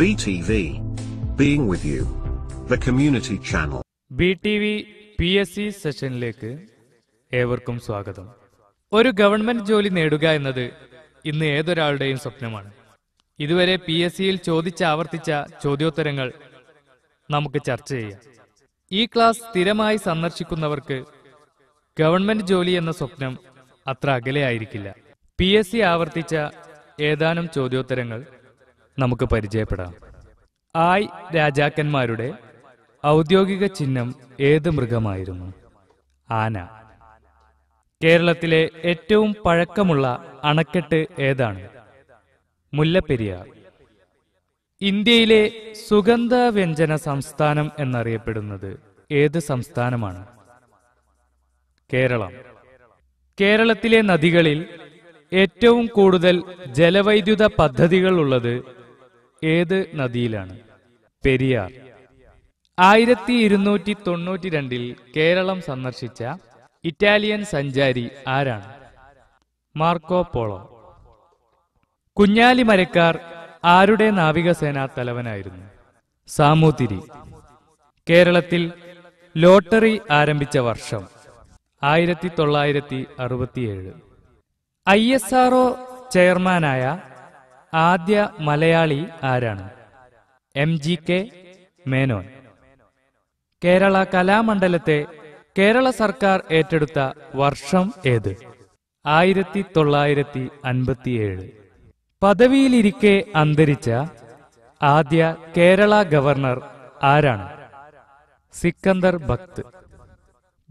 BTV. Being with you. The Community Channel. BTV T V P സെഷനിലേക്ക് ഏവർക്കും സ്വാഗതം ഒരു ഗവൺമെന്റ് ജോലി നേടുക എന്നത് ഇന്ന് ഏതൊരാളുടെയും സ്വപ്നമാണ് ഇതുവരെ പി എസ് സിയിൽ ചോദിച്ച ആവർത്തിച്ച ചോദ്യോത്തരങ്ങൾ നമുക്ക് ചർച്ച ചെയ്യാം ഈ ക്ലാസ് സ്ഥിരമായി സന്ദർശിക്കുന്നവർക്ക് ഗവൺമെന്റ് ജോലി എന്ന സ്വപ്നം അത്ര അകലെയായിരിക്കില്ല പി എസ് സി ആവർത്തിച്ച ഏതാനും ചോദ്യോത്തരങ്ങൾ നമുക്ക് പരിചയപ്പെടാം ആയ് രാജാക്കന്മാരുടെ ഔദ്യോഗിക ചിഹ്നം ഏത് മൃഗമായിരുന്നു ആന കേരളത്തിലെ ഏറ്റവും പഴക്കമുള്ള അണക്കെട്ട് ഏതാണ് മുല്ലപ്പെരിയാർ ഇന്ത്യയിലെ സുഗന്ധ വ്യഞ്ജന സംസ്ഥാനം എന്നറിയപ്പെടുന്നത് ഏത് സംസ്ഥാനമാണ് കേരളം കേരളത്തിലെ നദികളിൽ ഏറ്റവും കൂടുതൽ ജലവൈദ്യുത പദ്ധതികൾ ഉള്ളത് ഏത് നദിയിലാണ് പെരിയാർ ആയിരത്തി ഇരുന്നൂറ്റി തൊണ്ണൂറ്റി രണ്ടിൽ കേരളം സന്ദർശിച്ച ഇറ്റാലിയൻ സഞ്ചാരി ആരാണ് മാർക്കോ പോളോ കുഞ്ഞാലി മരക്കാർ ആരുടെ നാവികസേനാ തലവനായിരുന്നു സാമൂതിരി കേരളത്തിൽ ലോട്ടറി ആരംഭിച്ച വർഷം ആയിരത്തി തൊള്ളായിരത്തി അറുപത്തിയേഴ് ഐ എസ് ആർഒ ചെയർമാനായ ആദ്യ മലയാളി ആരാണ് M G K Menon Kerala കലാമണ്ഡലത്തെ കേരള സർക്കാർ ഏറ്റെടുത്ത വർഷം ഏത് ആയിരത്തി തൊള്ളായിരത്തി അൻപത്തിയേഴ് പദവിയിലിരിക്കെ അന്തരിച്ച ആദ്യ കേരള ഗവർണർ ആരാണ് സിക്കന്ദർ ഭക്ത്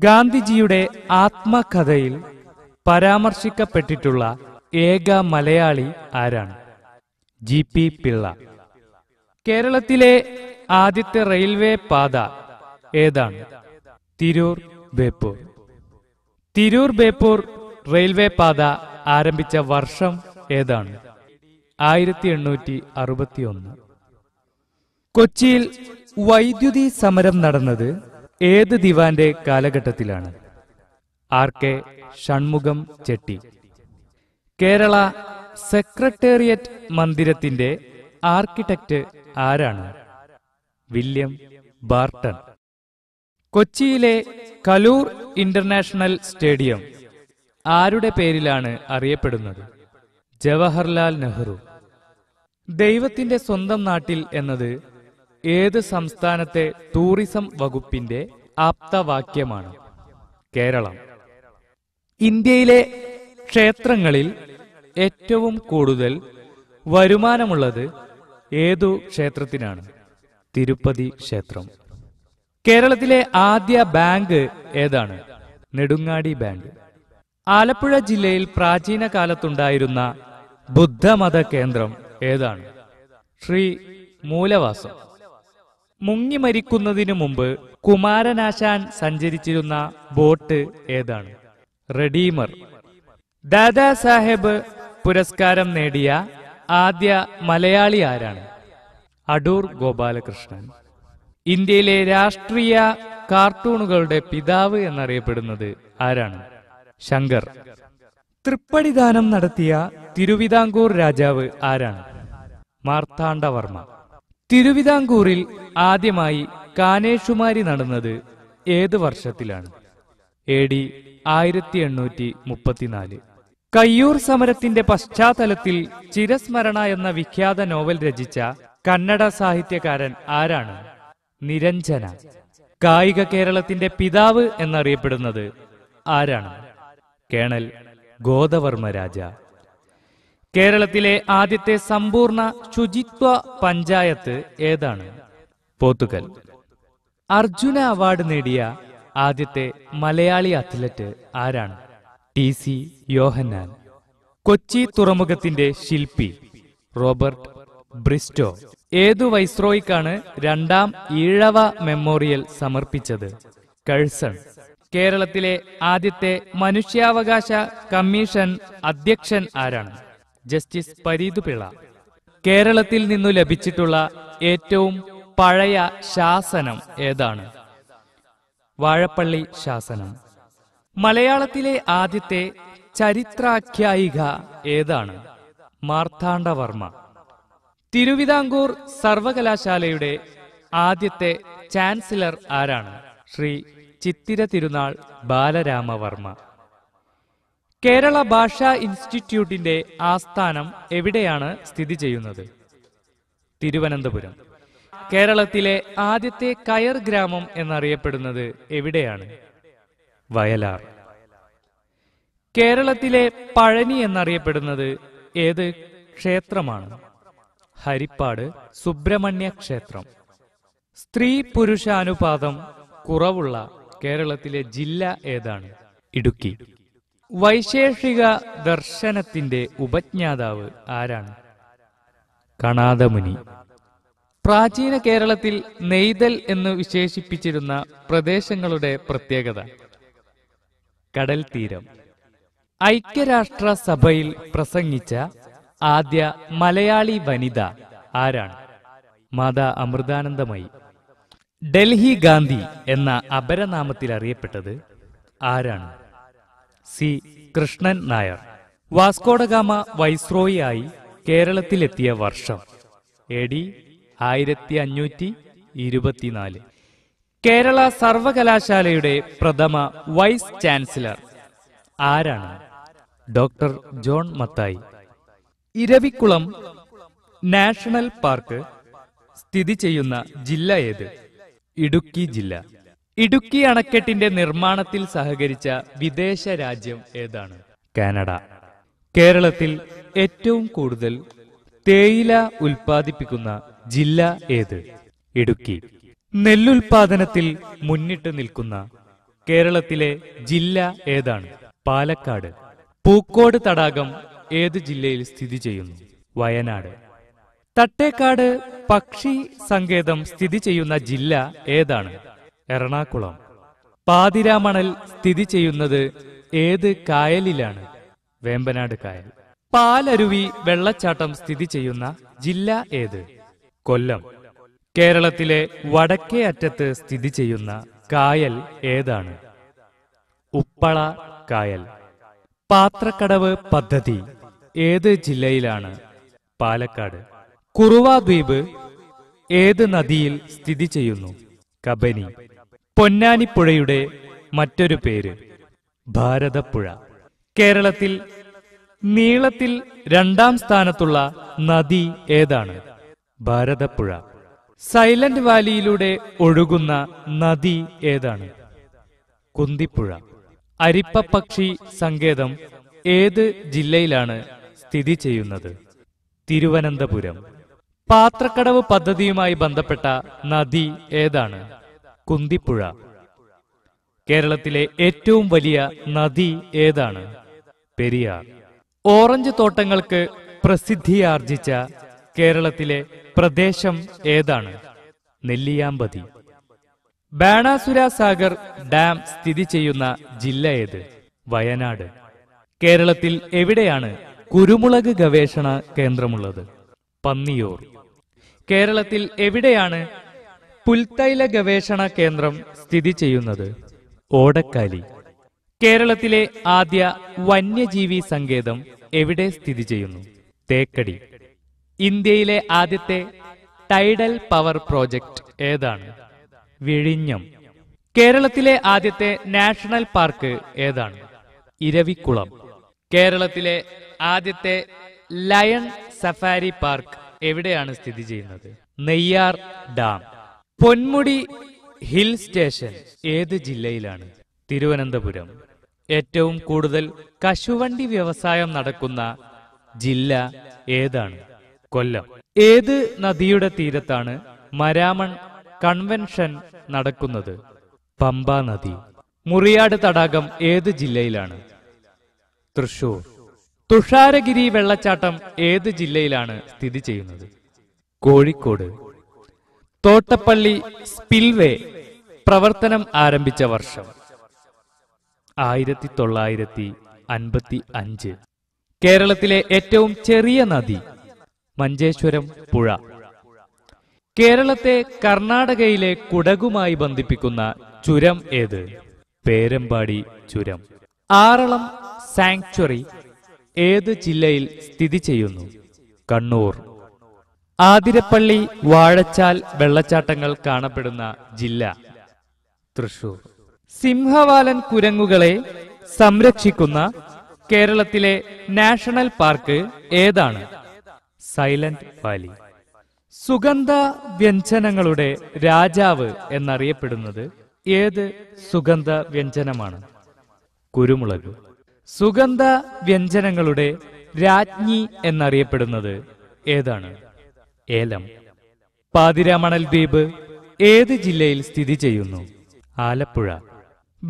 ഗാന്ധിജിയുടെ ആത്മകഥയിൽ പരാമർശിക്കപ്പെട്ടിട്ടുള്ള ഏക മലയാളി ആരാണ് ജി പി പിള്ള കേരളത്തിലെ ആദ്യത്തെ റെയിൽവേ പാത ഏതാണ് തിരൂർ ബേപ്പൂർ തിരൂർ ബേപ്പൂർ റെയിൽവേ പാത ആരംഭിച്ച വർഷം ഏതാണ് ആയിരത്തി എണ്ണൂറ്റി അറുപത്തി ഒന്ന് കൊച്ചിയിൽ വൈദ്യുതി സമരം നടന്നത് ഏത് ദിവാന്റെ കാലഘട്ടത്തിലാണ് R K Shanmukham Chetty Kerala secretariat മന്ദിരത്തിന്റെ ആർക്കിടെക്റ്റ് ആരാണ് വില്യം ബാർട്ടൺ കൊച്ചിയിലെ കലൂർ ഇന്റർനാഷണൽ സ്റ്റേഡിയം ആരുടെ പേരിലാണ് അറിയപ്പെടുന്നത് ജവഹർലാൽ നെഹ്റു ദൈവത്തിന്റെ സ്വന്തം നാട്ടിൽ എന്നത് ഏത് സംസ്ഥാനത്തെ ടൂറിസം വകുപ്പിന്റെ ആപ്തവാക്യമാണ് കേരളം ഇന്ത്യയിലെ ക്ഷേത്രങ്ങളിൽ ഏറ്റവും കൂടുതൽ വരുമാനമുള്ളത് ഏതു ക്ഷേത്രത്തിനാണ് തിരുപ്പതി ക്ഷേത്രം കേരളത്തിലെ ആദ്യ ബാങ്ക് ഏതാണ് നെടുങ്ങാടി ബാങ്ക് ആലപ്പുഴ ജില്ലയിൽ പ്രാചീന കാലത്തുണ്ടായിരുന്ന ബുദ്ധമത കേന്ദ്രം ഏതാണ് ശ്രീ മൂലവാസം മുങ്ങി മരിക്കുന്നതിനു മുമ്പ് കുമാരനാശാൻ സഞ്ചരിച്ചിരുന്ന ബോട്ട് ഏതാണ് റെഡീമർ ദാദാ സാഹേബ് പുരസ്കാരം നേടിയ ആദ്യ മലയാളി ആരാണ് അടൂർ ഗോപാലകൃഷ്ണൻ ഇന്ത്യയിലെ രാഷ്ട്രീയ കാർട്ടൂണുകളുടെ പിതാവ് എന്നറിയപ്പെടുന്നത് ആരാണ് ശങ്കർ തൃപ്പടിദാനം നടത്തിയ തിരുവിതാംകൂർ രാജാവ് ആരാണ് മാർത്താണ്ഡവർമ്മ തിരുവിതാംകൂറിൽ ആദ്യമായി കാനേഷുമാരി നടന്നത് ഏത് വർഷത്തിലാണ് എ ഡി ആയിരത്തി എണ്ണൂറ്റി മുപ്പത്തിനാല് കയ്യൂർ സമരത്തിന്റെ പശ്ചാത്തലത്തിൽ ചിരസ്മരണ എന്ന വിഖ്യാത നോവൽ രചിച്ച കന്നഡ സാഹിത്യകാരൻ ആരാണ് നിരഞ്ജന കായിക കേരളത്തിന്റെ പിതാവ് എന്നറിയപ്പെടുന്നത് ആരാണ് കേണൽ ഗോദവർമ്മരാജ രാജ കേരളത്തിലെ ആദ്യത്തെ സമ്പൂർണ്ണ ശുചിത്വ പഞ്ചായത്ത് ഏതാണ് പോത്തുകൽ അർജുന അവാർഡ് നേടിയ ആദ്യത്തെ മലയാളി അത്ലറ്റ് ആരാണ് ടി സി യോഹന്നാൻ കൊച്ചി തുറമുഖത്തിന്റെ ശില്പി റോബർട്ട് ബ്രിസ്റ്റോ ഏതു വൈസ്രോയ്ക്കാണ് രണ്ടാം ഈഴവ മെമ്മോറിയൽ സമർപ്പിച്ചത് കഴ്സൺ കേരളത്തിലെ ആദ്യത്തെ മനുഷ്യാവകാശ കമ്മീഷൻ അധ്യക്ഷൻ ആരാണ് ജസ്റ്റിസ് പരീതുപിള്ള കേരളത്തിൽ നിന്നു ലഭിച്ചിട്ടുള്ള ഏറ്റവും പഴയ ശാസനം ഏതാണ് വാഴപ്പള്ളി ശാസനം മലയാളത്തിലെ ആദ്യത്തെ ചരിത്രാഖ്യായിക ഏതാണ് മാർത്താണ്ഡവർമ്മ തിരുവിതാംകൂർ സർവകലാശാലയുടെ ആദ്യത്തെ ചാൻസലർ ആരാണ് ശ്രീ ചിത്തിര തിരുനാൾ ബാലരാമവർമ്മ കേരള ഭാഷാ ഇൻസ്റ്റിറ്റ്യൂട്ടിന്റെ ആസ്ഥാനം എവിടെയാണ് സ്ഥിതി ചെയ്യുന്നത് തിരുവനന്തപുരം കേരളത്തിലെ ആദ്യത്തെ കയർ ഗ്രാമം എന്നറിയപ്പെടുന്നത് എവിടെയാണ് വയലാർ കേരളത്തിലെ പഴനി എന്നറിയപ്പെടുന്നത് ഏത് ക്ഷേത്രമാണ് ഹരിപ്പാട് സുബ്രഹ്മണ്യ ക്ഷേത്രം സ്ത്രീ പുരുഷാനുപാതം കുറവുള്ള കേരളത്തിലെ ജില്ല ഏതാണ് ഇടുക്കി വൈശേഷിക ദർശനത്തിന്റെ ഉപജ്ഞാതാവ് ആരാണ് കണാദമുനി പ്രാചീന കേരളത്തിൽ നെയ്തൽ എന്ന് വിശേഷിപ്പിച്ചിരുന്ന പ്രദേശങ്ങളുടെ പ്രത്യേകത കടൽ തീരം ഐക്യരാഷ്ട്ര സഭയിൽ പ്രസംഗിച്ച ആദ്യ മലയാളി വനിത ആരാണ് മാതാ അമൃതാനന്ദമയി ഡൽഹി ഗാന്ധി എന്ന അപരനാമത്തിൽ അറിയപ്പെട്ടത് ആരാണ് സി കൃഷ്ണൻ നായർ വാസ്കോഡഗാമ വൈസ്രോയിയായി കേരളത്തിലെത്തിയ വർഷം എ ഡി ആയിരത്തി അഞ്ഞൂറ്റി ഇരുപത്തിനാല് കേരള സർവകലാശാലയുടെ പ്രഥമ വൈസ് ചാൻസലർ ആരാണ് doctor John Mathai Eravikulam national park സ്ഥിതി ചെയ്യുന്ന ജില്ല ഏത് ഇടുക്കി ജില്ല ഇടുക്കി അണക്കെട്ടിന്റെ നിർമ്മാണത്തിൽ സഹകരിച്ച വിദേശ രാജ്യം ഏതാണ് കാനഡ കേരളത്തിൽ ഏറ്റവും കൂടുതൽ തേയില ഉൽപ്പാദിപ്പിക്കുന്ന ജില്ല ഏത് ഇടുക്കി നെല്ലുൽപാദനത്തിൽ മുന്നിട്ട് നിൽക്കുന്ന കേരളത്തിലെ ജില്ല ഏതാണ് പാലക്കാട് പൂക്കോട് തടാകം ഏത് ജില്ലയിൽ സ്ഥിതി ചെയ്യുന്നു വയനാട് തട്ടേക്കാട് പക്ഷി സങ്കേതം സ്ഥിതി ചെയ്യുന്ന ജില്ല ഏതാണ് എറണാകുളം പാതിരാമണൽ സ്ഥിതി ചെയ്യുന്നത് ഏത് കായലിലാണ് വേമ്പനാട് കായൽ പാലരുവി വെള്ളച്ചാട്ടം സ്ഥിതി ചെയ്യുന്ന ജില്ല ഏത് കൊല്ലം കേരളത്തിലെ വടക്കേ അറ്റത്ത് സ്ഥിതി ചെയ്യുന്ന കായൽ ഏതാണ് ഉപ്പള കായൽ പാത്രക്കടവ് പദ്ധതി ഏത് ജില്ലയിലാണ് പാലക്കാട് കുറുവ ദ്വീപ് ഏത് നദിയിൽ സ്ഥിതി ചെയ്യുന്നു കബനി പൊന്നാനിപ്പുഴയുടെ മറ്റൊരു പേര് ഭാരതപ്പുഴ കേരളത്തിൽ നീളത്തിൽ രണ്ടാം സ്ഥാനത്തുള്ള നദി ഏതാണ് ഭാരതപ്പുഴ സൈലന്റ് വാലിയിലൂടെ ഒഴുകുന്ന നദി ഏതാണ് കുന്തിപ്പുഴ അരിപ്പപക്ഷി സങ്കേതം ഏത് ജില്ലയിലാണ് സ്ഥിതി ചെയ്യുന്നത് തിരുവനന്തപുരം പാത്രക്കടവ് പദ്ധതിയുമായി ബന്ധപ്പെട്ട നദി ഏതാണ് കുന്തിപ്പുഴ കേരളത്തിലെ ഏറ്റവും വലിയ നദി ഏതാണ് പെരിയാർ ഓറഞ്ച് തോട്ടങ്ങൾക്ക് പ്രസിദ്ധിയാർജിച്ച കേരളത്തിലെ പ്രദേശം ഏതാണ് നെല്ലിയാമ്പതി ബാണാസുര സാഗർ ഡാം സ്ഥിതി ചെയ്യുന്ന ജില്ല ഏത് വയനാട് കേരളത്തിൽ എവിടെയാണ് കുരുമുളക് ഗവേഷണ കേന്ദ്രമുള്ളത് പന്നിയൂർ കേരളത്തിൽ എവിടെയാണ് പുൽത്തൈല ഗവേഷണ കേന്ദ്രം സ്ഥിതി ചെയ്യുന്നത് ഓടക്കാലി കേരളത്തിലെ ആദ്യ വന്യജീവി സങ്കേതം എവിടെ സ്ഥിതി ചെയ്യുന്നു തേക്കടി ഇന്ത്യയിലെ ആദ്യത്തെ ടൈഡൽ പവർ പ്രോജക്റ്റ് ഏതാണ് വിഴിഞ്ഞം കേരളത്തിലെ ആദ്യത്തെ നാഷണൽ പാർക്ക് ഏതാണ് ഇരവിക്കുളം കേരളത്തിലെ ആദ്യത്തെ ലയൺ സഫാരി പാർക്ക് എവിടെയാണ് സ്ഥിതി ചെയ്യുന്നത് Neyyar dam Ponmudi hill station ഏത് ജില്ലയിലാണ് തിരുവനന്തപുരം ഏറ്റവും കൂടുതൽ കശുവണ്ടി വ്യവസായം നടക്കുന്ന ജില്ല ഏതാണ് കൊല്ലം ഏത് നദിയുടെ തീരത്താണ് മരാമൺ കൺവെൻഷൻ നടക്കുന്നത് പമ്പ നദി മുറിയാട് തടാകം ഏത് ജില്ലയിലാണ് തൃശൂർ തുഷാരഗിരി വെള്ളച്ചാട്ടം ഏത് ജില്ലയിലാണ് സ്ഥിതി ചെയ്യുന്നത് കോഴിക്കോട് തോട്ടപ്പള്ളി സ്പിൽവേ പ്രവർത്തനം ആരംഭിച്ച വർഷം ആയിരത്തി തൊള്ളായിരത്തി അൻപത്തി അഞ്ച് കേരളത്തിലെ ഏറ്റവും ചെറിയ നദി മഞ്ചേശ്വരം പുഴ കേരളത്തെ കർണാടകയിലെ കുടകുമായി ബന്ധിപ്പിക്കുന്ന ചുരം ഏത് പേരമ്പാടി ചുരം ആറളം സാങ്ക്ച്വറി ഏത് ജില്ലയിൽ സ്ഥിതി ചെയ്യുന്നു കണ്ണൂർ ആതിരപ്പള്ളി വാഴച്ചാൽ വെള്ളച്ചാട്ടങ്ങൾ കാണപ്പെടുന്ന ജില്ല തൃശൂർ സിംഹവാലൻ കുരങ്ങുകളെ സംരക്ഷിക്കുന്ന കേരളത്തിലെ നാഷണൽ പാർക്ക് ഏതാണ് സൈലന്റ് വാലി സുഗന്ധ വ്യഞ്ജനങ്ങളുടെ രാജാവ് എന്നറിയപ്പെടുന്നത് ഏത് സുഗന്ധ വ്യഞ്ജനമാണ് കുരുമുളക് സുഗന്ധ വ്യഞ്ജനങ്ങളുടെ രാജ്ഞി എന്നറിയപ്പെടുന്നത് ഏതാണ് ഏലം പാതിരാമണൽ ദ്വീപ് ഏത് ജില്ലയിൽ സ്ഥിതി ചെയ്യുന്നു ആലപ്പുഴ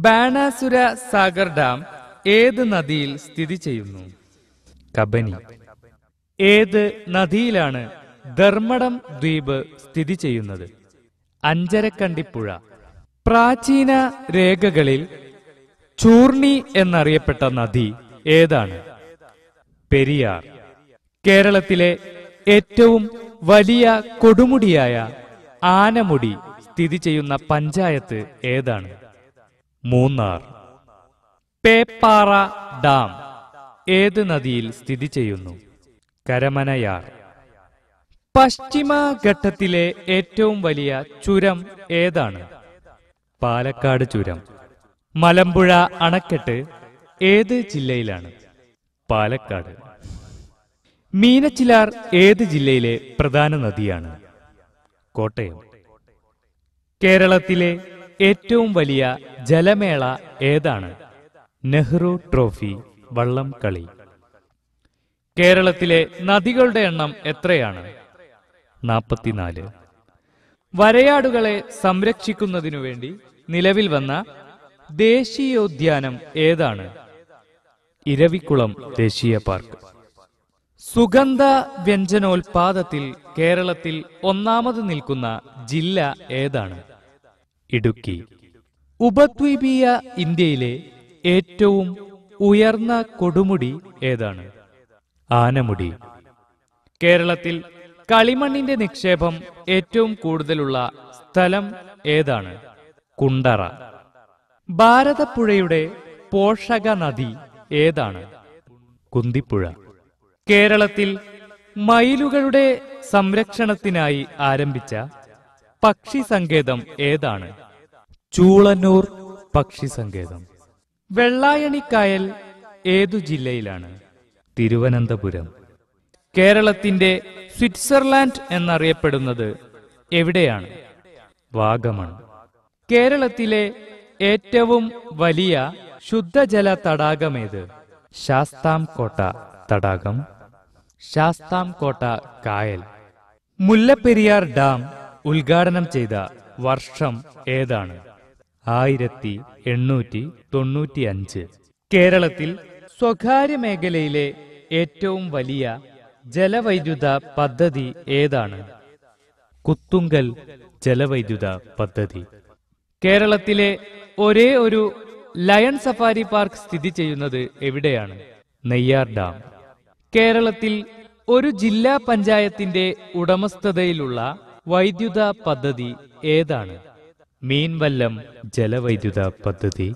ബാണാസുര സാഗർ ഡാം ഏത് നദിയിൽ സ്ഥിതി ചെയ്യുന്നു കബനി ഏത് നദിയിലാണ് ധർമ്മടം ദ്വീപ് സ്ഥിതി ചെയ്യുന്നത് അഞ്ചരക്കണ്ടിപ്പുഴ പ്രാചീന രേഖകളിൽ ചൂർണി എന്നറിയപ്പെട്ട നദി ഏതാണ് പെരിയാർ കേരളത്തിലെ ഏറ്റവും വലിയ കൊടുമുടിയായ ആനമുടി സ്ഥിതി ചെയ്യുന്ന പഞ്ചായത്ത് ഏതാണ് മൂന്നാർ പേപ്പാറ ഡാം ഏത് നദിയിൽ സ്ഥിതി ചെയ്യുന്നു കരമനയാർ പശ്ചിമഘട്ടത്തിലെ ഏറ്റവും വലിയ ചുരം ഏതാണ് പാലക്കാട് ചുരം മലമ്പുഴ അണക്കെട്ട് ഏത് ജില്ലയിലാണ് പാലക്കാട് മീനച്ചിലാർ ഏത് ജില്ലയിലെ പ്രധാന നദിയാണ് കോട്ടയം കേരളത്തിലെ ഏറ്റവും വലിയ ജലമേള ഏതാണ് നെഹ്റു ട്രോഫി വള്ളം കളി കേരളത്തിലെ നദികളുടെ എണ്ണം എത്രയാണ് നാൽപ്പത്തിനാല് വരയാടുകളെ സംരക്ഷിക്കുന്നതിനു വേണ്ടി നിലവിൽ വന്ന ദേശീയോദ്യാനം ഏതാണ് ഇരവിക്കുളം ദേശീയ പാർക്ക് സുഗന്ധ വ്യഞ്ജനോൽപാദത്തിൽ കേരളത്തിൽ ഒന്നാമത് നിൽക്കുന്ന ജില്ല ഏതാണ് ഇടുക്കി ഉപദ്വീപീയ ഇന്ത്യയിലെ ഏറ്റവും ഉയർന്ന കൊടുമുടി ഏതാണ് ആനമുടി കേരളത്തിൽ കളിമണ്ണിന്റെ നിക്ഷേപം ഏറ്റവും കൂടുതലുള്ള സ്ഥലം ഏതാണ് കുണ്ടറ ഭാരതപ്പുഴയുടെ പോഷക നദി ഏതാണ് കുന്തിപ്പുഴ കേരളത്തിൽ മയിലുകളുടെ സംരക്ഷണത്തിനായി ആരംഭിച്ച പക്ഷി സങ്കേതം ഏതാണ് ചൂളന്നൂർ പക്ഷി സങ്കേതം വെള്ളായണിക്കായൽ ഏതു ജില്ലയിലാണ് തിരുവനന്തപുരം കേരളത്തിന്റെ സ്വിറ്റ്സർലാൻഡ് എന്നറിയപ്പെടുന്നത് എവിടെയാണ് വാഗമൺ കേരളത്തിലെ ഏറ്റവും വലിയ ശുദ്ധജല തടാകമേത് ശാസ്താം കോട്ട തടാകം ശാസ്താം കോട്ട കായൽ മുല്ലപ്പെരിയാർ ഡാം ഉദ്ഘാടനം ചെയ്ത വർഷം ഏതാണ് ആയിരത്തി എണ്ണൂറ്റി തൊണ്ണൂറ്റി അഞ്ച് കേരളത്തിൽ സ്വകാര്യ മേഖലയിലെ ഏറ്റവും വലിയ ജലവൈദ്യുത പദ്ധതി ഏതാണ് കുത്തുങ്കൽ ജലവൈദ്യുത പദ്ധതി കേരളത്തിലെ ഒരേ ഒരു ലയൺ സഫാരി പാർക്ക് സ്ഥിതി ചെയ്യുന്നത് എവിടെയാണ് നെയ്യാർ ഡാം കേരളത്തിൽ ഒരു ജില്ലാ പഞ്ചായത്തിന്റെ ഉടമസ്ഥതയിലുള്ള വൈദ്യുത പദ്ധതി ഏതാണ് മീൻവല്ലം ജലവൈദ്യുത പദ്ധതി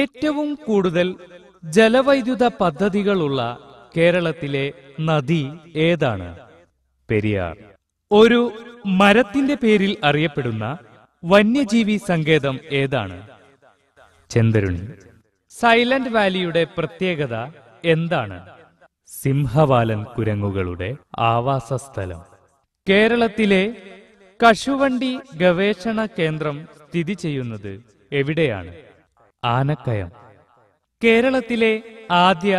ഏറ്റവും കൂടുതൽ ജലവൈദ്യുത പദ്ധതികളുള്ള കേരളത്തിലെ നദി ഏതാണ് പെരിയാർ ഒരു മരത്തിന്റെ പേരിൽ അറിയപ്പെടുന്ന വന്യജീവി സങ്കേതം ഏതാണ് ചെന്തരുണി സൈലന്റ് വാലിയുടെ പ്രത്യേകത എന്താണ് സിംഹവാലൻ കുരങ്ങുകളുടെ ആവാസസ്ഥലം കേരളത്തിലെ കശുവണ്ടി ഗവേഷണ കേന്ദ്രം സ്ഥിതി ചെയ്യുന്നത് എവിടെയാണ് ആനക്കയം കേരളത്തിലെ ആദ്യ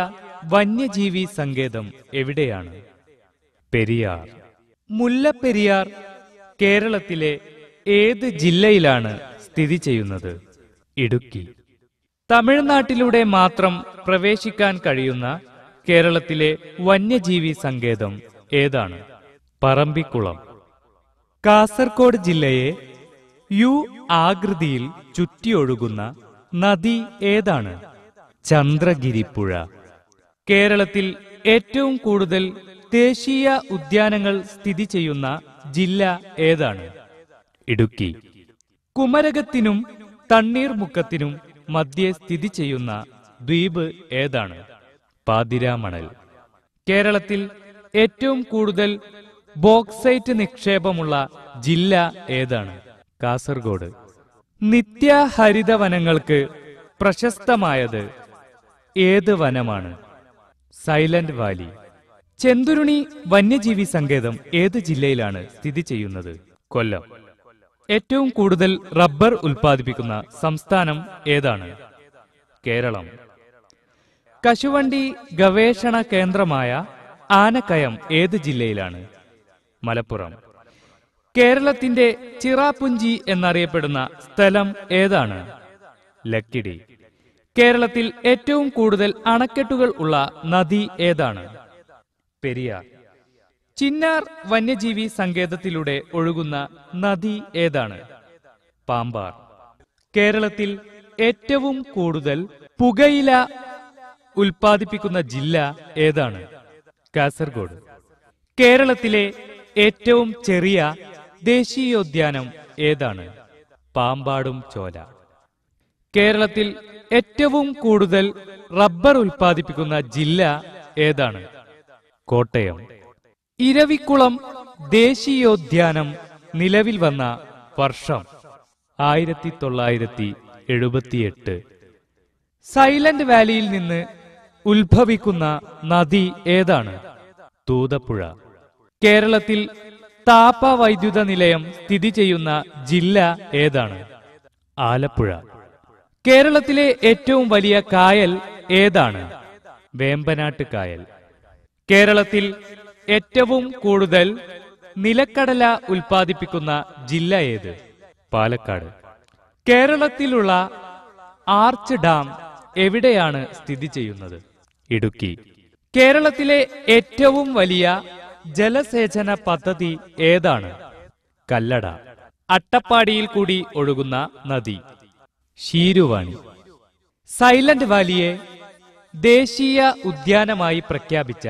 വന്യജീവി സങ്കേതം എവിടെയാണ് പെരിയാർ മുല്ലപ്പെരിയാർ കേരളത്തിലെ ഏത് ജില്ലയിലാണ് സ്ഥിതി ചെയ്യുന്നത് ഇടുക്കി തമിഴ്നാട്ടിലൂടെ മാത്രം പ്രവേശിക്കാൻ കഴിയുന്ന കേരളത്തിലെ വന്യജീവി സങ്കേതം ഏതാണ് പറമ്പിക്കുളം കാസർഗോഡ് ജില്ലയെ യു ആകൃതിയിൽ ചുറ്റിയൊഴുകുന്ന നദി ഏതാണ് ചന്ദ്രഗിരിപ്പുഴ കേരളത്തിൽ ഏറ്റവും കൂടുതൽ ദേശീയ ഉദ്യാനങ്ങൾ സ്ഥിതി ചെയ്യുന്ന ജില്ല ഏതാണ് ഇടുക്കി കുമരകത്തിനും തണ്ണീർമുക്കത്തിനും മധ്യേ സ്ഥിതി ചെയ്യുന്ന ദ്വീപ് ഏതാണ് പാതിരാമണൽ കേരളത്തിൽ ഏറ്റവും കൂടുതൽ ബോക്സൈറ്റ് നിക്ഷേപമുള്ള ജില്ല ഏതാണ് കാസർഗോഡ് നിത്യഹരിത വനങ്ങൾക്ക് പ്രശസ്തമായത് ഏത് വനമാണ് സൈലന്റ് വാലി ചെന്തുരുണി വന്യജീവി സങ്കേതം ഏത് ജില്ലയിലാണ് സ്ഥിതി ചെയ്യുന്നത് കൊല്ലം ഏറ്റവും കൂടുതൽ റബ്ബർ ഉൽപ്പാദിപ്പിക്കുന്ന സംസ്ഥാനം ഏതാണ് കേരളം കശുവണ്ടി ഗവേഷണ കേന്ദ്രമായ ആനക്കയം ഏത് ജില്ലയിലാണ് മലപ്പുറം കേരളത്തിന്റെ ചിറാപുഞ്ചി എന്നറിയപ്പെടുന്ന സ്ഥലം ഏതാണ് ലക്കിടി കേരളത്തിൽ ഏറ്റവും കൂടുതൽ അണക്കെട്ടുകൾ ഉള്ള നദി ഏതാണ് പെരിയാർ ചിന്നാർ വന്യജീവി സങ്കേതത്തിലൂടെ ഒഴുകുന്ന നദി ഏതാണ് പാമ്പാർ കേരളത്തിൽ ഏറ്റവും കൂടുതൽ പുകയില ഉൽപ്പാദിപ്പിക്കുന്ന ജില്ല ഏതാണ് കാസർഗോഡ് കേരളത്തിലെ ഏറ്റവും ചെറിയ ദേശീയോദ്യാനം ഏതാണ് പാമ്പാടും ചോല കേരളത്തിൽ ഏറ്റവും കൂടുതൽ റബ്ബർ ഉൽപ്പാദിപ്പിക്കുന്ന ജില്ല ഏതാണ് കോട്ടയം ഇരവിക്കുളം ദേശീയോദ്യാനം നിലവിൽ വന്ന വർഷം ആയിരത്തി തൊള്ളായിരത്തി എഴുപത്തിയെട്ട് സൈലന്റ് വാലിയിൽ നിന്ന് ഉത്ഭവിക്കുന്ന നദി ഏതാണ് തൂതപ്പുഴ കേരളത്തിൽ താപ വൈദ്യുത നിലയം സ്ഥിതി ചെയ്യുന്ന ജില്ല ഏതാണ് ആലപ്പുഴ കേരളത്തിലെ ഏറ്റവും വലിയ കായൽ ഏതാണ് വേമ്പനാട്ട് കായൽ കേരളത്തിൽ ഏറ്റവും കൂടുതൽ നിലക്കടല ഉൽപ്പാദിപ്പിക്കുന്ന ജില്ല ഏത് പാലക്കാട് കേരളത്തിലുള്ള ആർച്ച് ഡാം എവിടെയാണ് സ്ഥിതി ചെയ്യുന്നത് ഇടുക്കി കേരളത്തിലെ ഏറ്റവും വലിയ ജലസേചന പദ്ധതി ഏതാണ് കല്ലട അട്ടപ്പാടിയിൽ കൂടി ഒഴുകുന്ന നദി ശീരുവാണി സൈലന്റ് വാലിയെ ദേശീയ ഉദ്യാനമായി പ്രഖ്യാപിച്ച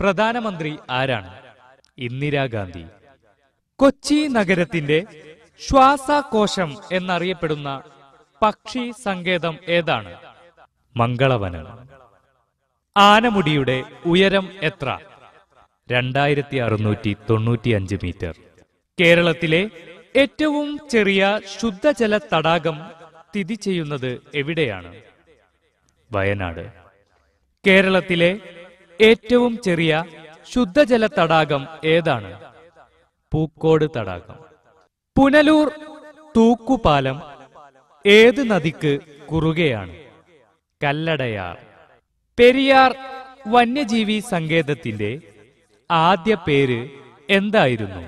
പ്രധാനമന്ത്രി ആരാണ് ഇന്ദിരാഗാന്ധി കൊച്ചി നഗരത്തിന്റെ ശ്വാസകോശം എന്നറിയപ്പെടുന്ന പക്ഷി സങ്കേതം ഏതാണ് മംഗളവനം ആനമുടിയുടെ ഉയരം എത്ര രണ്ടായിരത്തി അറുന്നൂറ്റി തൊണ്ണൂറ്റി അഞ്ച് മീറ്റർ കേരളത്തിലെ ഏറ്റവും ചെറിയ ശുദ്ധജല തടാകം സ്ഥിതി ചെയ്യുന്നത് എവിടെയാണ് വയനാട് കേരളത്തിലെ ഏറ്റവും ചെറിയ ശുദ്ധജല തടാകം ഏതാണ് പൂക്കോട് തടാകം പുനലൂർ തൂക്കുപാലം ഏത് നദിക്ക് കുറുകയാണ് കല്ലടയാർ പെരിയാർ വന്യജീവി സങ്കേതത്തിന്റെ ആദ്യ പേര് എന്തായിരുന്നു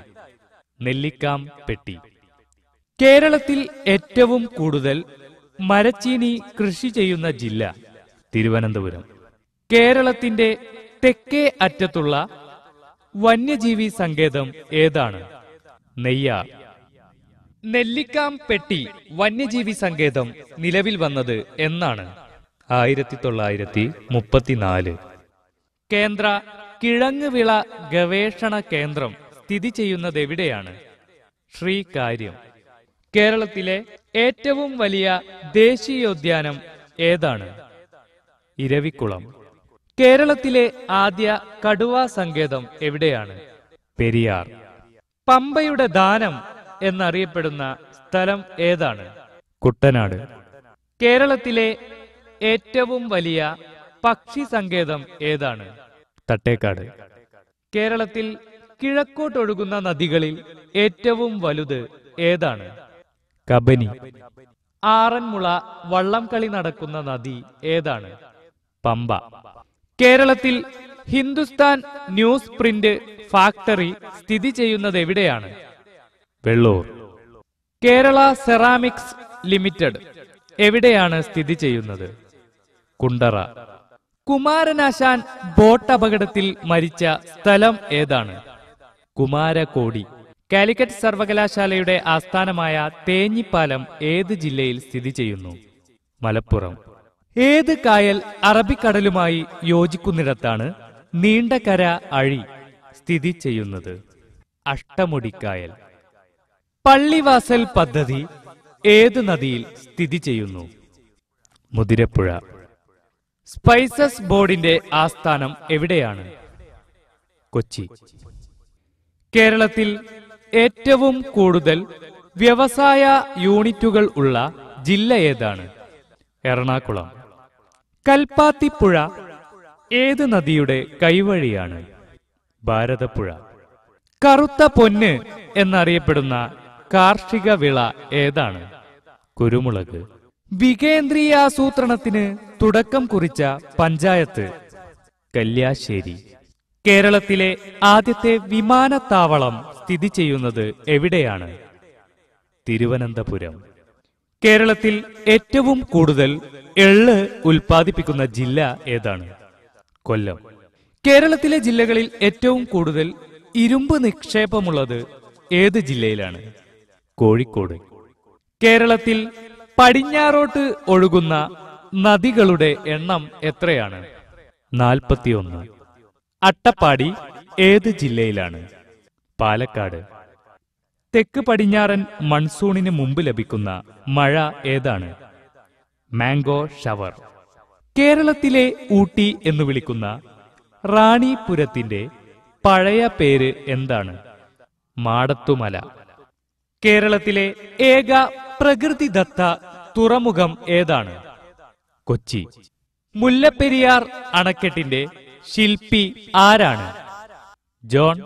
നെല്ലിക്കാം പെട്ടി കേരളത്തിൽ ഏറ്റവും കൂടുതൽ മരച്ചീനി കൃഷി ചെയ്യുന്ന ജില്ല തിരുവനന്തപുരം കേരളത്തിന്റെ തെക്കേ അറ്റത്തുള്ള വന്യജീവി സങ്കേതം ഏതാണ് നെയ്യാർ നെല്ലിക്കാം പെട്ടി വന്യജീവി സങ്കേതം നിലവിൽ വന്നത് എന്നാണ് ആയിരത്തി തൊള്ളായിരത്തി മുപ്പത്തിനാല് കേന്ദ്ര കിഴങ്ങുവിള ഗവേഷണ കേന്ദ്രം സ്ഥിതി എവിടെയാണ് ശ്രീകാര്യം കേരളത്തിലെ ഏറ്റവും വലിയ ദേശീയോദ്യാനം ഏതാണ് ഇരവിക്കുളം കേരളത്തിലെ ആദ്യ കടുവാ സങ്കേതം എവിടെയാണ് പെരിയാർ പമ്പയുടെ ദാനം എന്നറിയപ്പെടുന്ന സ്ഥലം ഏതാണ് കുട്ടനാട് കേരളത്തിലെ ഏറ്റവും വലിയ പക്ഷി സങ്കേതം ഏതാണ് തട്ടേക്കാട് കേരളത്തിൽ കിഴക്കോട്ടൊഴുകുന്ന നദികളിൽ ഏറ്റവും വലുത് ഏതാണ് കബനി ആറന്മുള വള്ളംകളി നടക്കുന്ന നദി ഏതാണ് പമ്പ കേരളത്തിൽ ഹിന്ദുസ്ഥാൻ ന്യൂസ് പ്രിന്റ് ഫാക്ടറി സ്ഥിതി ചെയ്യുന്നത് എവിടെയാണ് വെള്ളൂർ കേരള സെറാമിക്സ് ലിമിറ്റഡ് എവിടെയാണ് സ്ഥിതി ചെയ്യുന്നത് കുണ്ടറ കുമാരനാശാൻ ബോട്ട് അപകടത്തിൽ മരിച്ച സ്ഥലം ഏതാണ് കുമാരകോടി കാലിക്കറ്റ് സർവകലാശാലയുടെ ആസ്ഥാനമായ തേഞ്ഞിപ്പാലം ഏത് ജില്ലയിൽ സ്ഥിതി ചെയ്യുന്നു മലപ്പുറം ഏത് കായൽ അറബിക്കടലുമായി യോജിക്കുന്നിടത്താണ് നീണ്ടകര അഴി സ്ഥിതി ചെയ്യുന്നത് അഷ്ടമുടിക്കായൽ പള്ളിവാസൽ പദ്ധതി ഏത് നദിയിൽ സ്ഥിതി ചെയ്യുന്നു മുതിരപ്പുഴ സ്പൈസസ് ബോർഡിന്റെ ആസ്ഥാനം എവിടെയാണ് കൊച്ചി കേരളത്തിൽ ഏറ്റവും കൂടുതൽ വ്യവസായ യൂണിറ്റുകൾ ഉള്ള ജില്ല ഏതാണ് എറണാകുളം കൽപ്പാത്തിപ്പുഴ ഏത് നദിയുടെ കൈവഴിയാണ് ഭാരതപ്പുഴ കറുത്ത പൊന്ന് എന്നറിയപ്പെടുന്ന കാർഷിക വിള ഏതാണ് കുരുമുളക് വികേന്ദ്രീയാസൂത്രണത്തിന് തുടക്കം കുറിച്ച പഞ്ചായത്ത് കല്യാശ്ശേരി കേരളത്തിലെ ആദ്യത്തെ വിമാനത്താവളം സ്ഥിതി ചെയ്യുന്നത് എവിടെയാണ് തിരുവനന്തപുരം കേരളത്തിൽ ഏറ്റവും കൂടുതൽ എള്ള് ഉൽപ്പാദിപ്പിക്കുന്ന ജില്ല ഏതാണ് കൊല്ലം കേരളത്തിലെ ജില്ലകളിൽ ഏറ്റവും കൂടുതൽ ഇരുമ്പ് നിക്ഷേപമുള്ളത് ഏത് ജില്ലയിലാണ് കോഴിക്കോട് കേരളത്തിൽ പടിഞ്ഞാറോട്ട് ഒഴുകുന്ന നദികളുടെ എണ്ണം എത്രയാണ് നാൽപ്പത്തിയൊന്ന് അട്ടപ്പാടി ഏത് ജില്ലയിലാണ് പാലക്കാട് തെക്ക് പടിഞ്ഞാറൻ മൺസൂണിന് മുമ്പ് ലഭിക്കുന്ന മഴ ഏതാണ് മാംഗോ ഷവർ കേരളത്തിലെ ഊട്ടി എന്ന് വിളിക്കുന്ന റാണിപുരത്തിന്റെ പഴയ പേര് എന്താണ് മാടത്തുമല കേരളത്തിലെ ഏക പ്രകൃതിദത്ത തുറമുഖം ഏതാണ് കൊച്ചി മുല്ലപ്പെരിയാർ അണക്കെട്ടിന്റെ ശില്പി ആരാണ് ജോൺ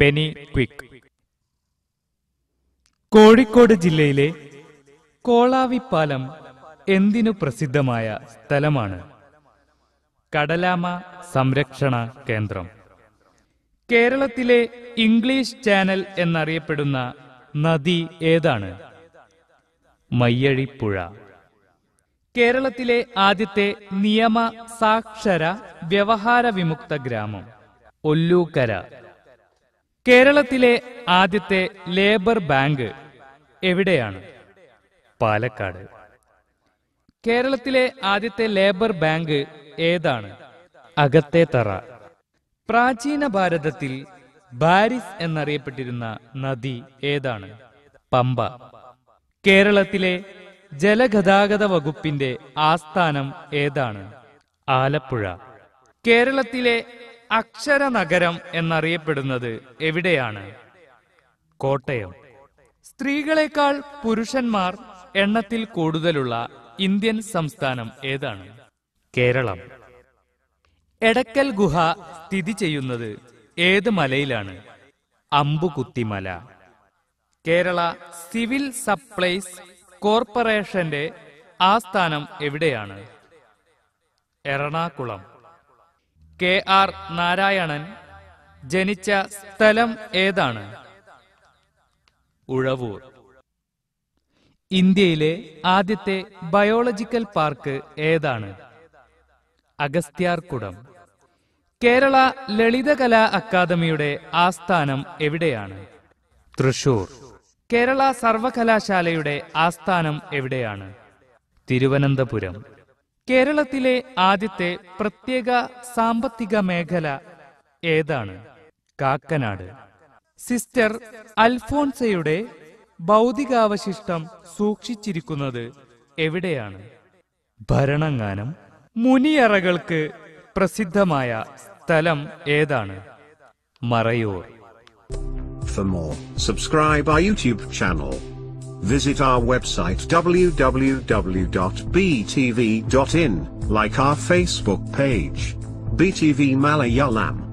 പെനി ക്വിക്ക് കോഴിക്കോട് ജില്ലയിലെ കോളാവിപ്പാലം എന്തിനു പ്രസിദ്ധമായ സ്ഥലമാണ് കടലാമ സംരക്ഷണ കേന്ദ്രം കേരളത്തിലെ ഇംഗ്ലീഷ് ചാനൽ എന്നറിയപ്പെടുന്ന നദി ഏതാണ് മയ്യഴിപ്പുഴ കേരളത്തിലെ ആദ്യത്തെ നിയമ സാക്ഷര വ്യവഹാര വിമുക്ത ഗ്രാമം ഒല്ലൂക്കര കേരളത്തിലെ ആദ്യത്തെ ലേബർ ബാങ്ക് എവിടെയാണ് പാലക്കാട് കേരളത്തിലെ ആദ്യത്തെ ലേബർ ബാങ്ക് ഏതാണ് അകത്തെ തറ പ്രാചീന ഭാരതത്തിൽ ബാരിസ് എന്നറിയപ്പെട്ടിരുന്ന നദി ഏതാണ് പമ്പ കേരളത്തിലെ ജലഗതാഗത വകുപ്പിന്റെ ആസ്ഥാനം ഏതാണ് ആലപ്പുഴ കേരളത്തിലെ അക്ഷര നഗരം എന്നറിയപ്പെടുന്നത് എവിടെയാണ് കോട്ടയം സ്ത്രീകളെക്കാൾ പുരുഷന്മാർ എണ്ണത്തിൽ കൂടുതലുള്ള ഇന്ത്യൻ സംസ്ഥാനം ഏതാണ് കേരളം എടക്കൽ ഗുഹ സ്ഥിതി ചെയ്യുന്നത് ഏത് മലയിലാണ് അമ്പുകുത്തിമല കേരള സിവിൽ സപ്ലൈസ് കോർപ്പറേഷന്റെ ആസ്ഥാനം എവിടെയാണ് എറണാകുളം കെ ആർ നാരായണൻ ജനിച്ച സ്ഥലം ഏതാണ് ഉഴവൂർ ഇന്ത്യയിലെ ആദ്യത്തെ ബയോളജിക്കൽ പാർക്ക് ഏതാണ് അഗസ്ത്യാർകുടം കേരള ലളിതകലാ അക്കാദമിയുടെ ആസ്ഥാനം എവിടെയാണ് തൃശൂർ കേരള സർവകലാശാലയുടെ ആസ്ഥാനം എവിടെയാണ് തിരുവനന്തപുരം കേരളത്തിലെ ആദ്യത്തെ പ്രത്യേക സാമ്പത്തിക മേഖല ഏതാണ് കാക്കനാട് സിസ്റ്റർ അൽഫോൺസയുടെ ഭൗതികാവശിഷ്ടം സൂക്ഷിച്ചിരിക്കുന്നത് എവിടെയാണ് ഭരണങ്ങാനം മുനിയറകൾക്ക് പ്രസിദ്ധമായ സ്ഥലം ഏതാണ് Marayur For more, subscribe our YouTube channel. Visit our website www.btv.in, like our Facebook page. BTV Malayalam.